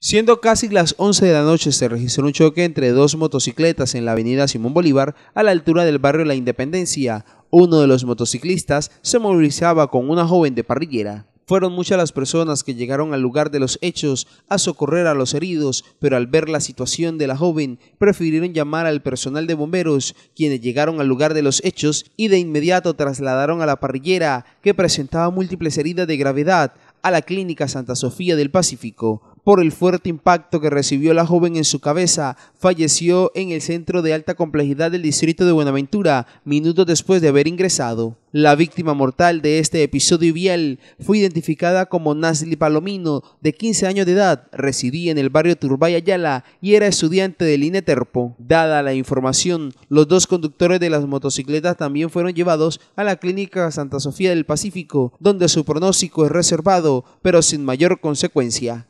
Siendo casi las 11 de la noche se registró un choque entre dos motocicletas en la avenida Simón Bolívar a la altura del barrio La Independencia. Uno de los motociclistas se movilizaba con una joven de parrillera. Fueron muchas las personas que llegaron al lugar de los hechos a socorrer a los heridos, pero al ver la situación de la joven prefirieron llamar al personal de bomberos, quienes llegaron al lugar de los hechos y de inmediato trasladaron a la parrillera, que presentaba múltiples heridas de gravedad, a la Clínica Santa Sofía del Pacífico, por el fuerte impacto que recibió la joven en su cabeza, falleció en el centro de alta complejidad del distrito de Buenaventura, minutos después de haber ingresado. La víctima mortal de este episodio vial fue identificada como Nasli Palomino, de 15 años de edad, residía en el barrio Turbay Ayala y era estudiante del INETERPO. Dada la información, los dos conductores de las motocicletas también fueron llevados a la clínica Santa Sofía del Pacífico, donde su pronóstico es reservado, pero sin mayor consecuencia.